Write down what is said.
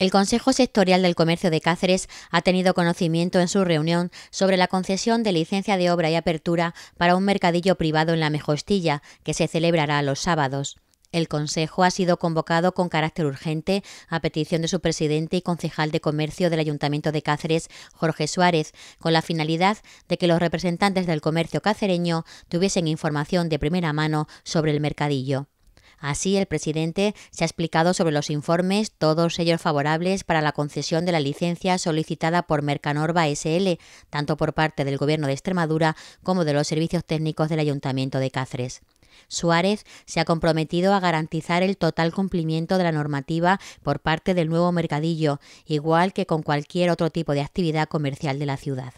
El Consejo Sectorial del Comercio de Cáceres ha tenido conocimiento en su reunión sobre la concesión de licencia de obra y apertura para un mercadillo privado en la Mejostilla, que se celebrará los sábados. El Consejo ha sido convocado con carácter urgente a petición de su presidente y concejal de comercio del Ayuntamiento de Cáceres, Jorge Suárez, con la finalidad de que los representantes del comercio cacereño tuviesen información de primera mano sobre el mercadillo. Así, el presidente se ha explicado sobre los informes, todos ellos favorables para la concesión de la licencia solicitada por Mercanorba SL, tanto por parte del Gobierno de Extremadura como de los servicios técnicos del Ayuntamiento de Cáceres. Suárez se ha comprometido a garantizar el total cumplimiento de la normativa por parte del nuevo mercadillo, igual que con cualquier otro tipo de actividad comercial de la ciudad.